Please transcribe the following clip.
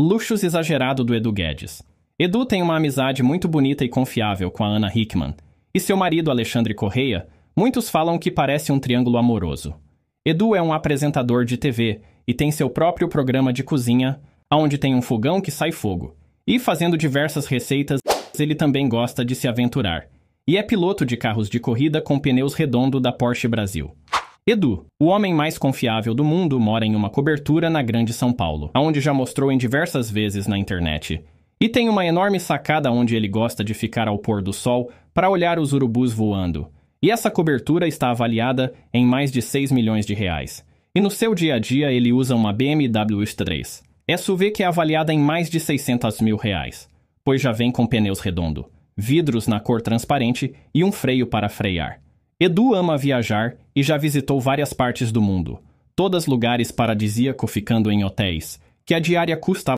Luxos exagerado do Edu Guedes. Edu tem uma amizade muito bonita e confiável com a Ana Hickman, e seu marido Alexandre Correia, muitos falam que parece um triângulo amoroso. Edu é um apresentador de TV e tem seu próprio programa de cozinha, onde tem um fogão que sai fogo. E fazendo diversas receitas, ele também gosta de se aventurar. E é piloto de carros de corrida com pneus redondo da Porsche Brasil. Edu, o homem mais confiável do mundo, mora em uma cobertura na Grande São Paulo, aonde já mostrou em diversas vezes na internet. E tem uma enorme sacada onde ele gosta de ficar ao pôr do sol para olhar os urubus voando. E essa cobertura está avaliada em mais de 6 milhões de reais. E no seu dia a dia ele usa uma BMW X3. É SUV que é avaliada em mais de 600 mil reais, pois já vem com pneus redondo, vidros na cor transparente e um freio para frear. Edu ama viajar e já visitou várias partes do mundo, todas lugares paradisíaco ficando em hotéis, que a diária custa